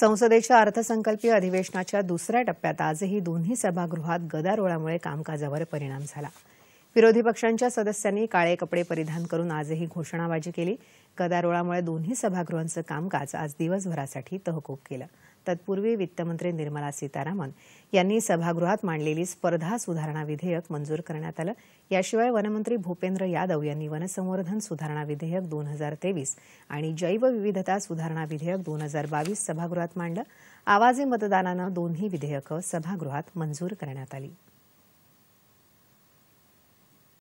संसदेच्या अर्थसंकल्पीय अधिवेशनाच्या दुसऱ्या टप्प्यात आजही दोन्ही सभागृहात गदारोळामुळे कामकाजावर परिणाम झाला विरोधी पक्षांच्या सदस्यांनी काळे कपडे परिधान करून आजही घोषणाबाजी केली गदारोळामुळे दोन्ही सभागृहांचं कामकाज आज दिवसभरासाठी तहकूब केलं तत्पूर्वी वित्तमंत्री निर्मला सीतारामन यांनी सभागृहात मांडलेली स्पर्धा सुधारणा विधेयक मंजूर करण्यात आलं याशिवाय वनमंत्री भूपेंद्र यादव यांनी वनसंवर्धन सुधारणा विधेयक दोन हजार तेवीस आणि जैवविविधता सुधारणा विधेयक दोन हजार बावीस सभागृहात मांडलं आवाजी मतदानानं दोन्ही विधेयकं सभागृहात मंजूर करण्यात आली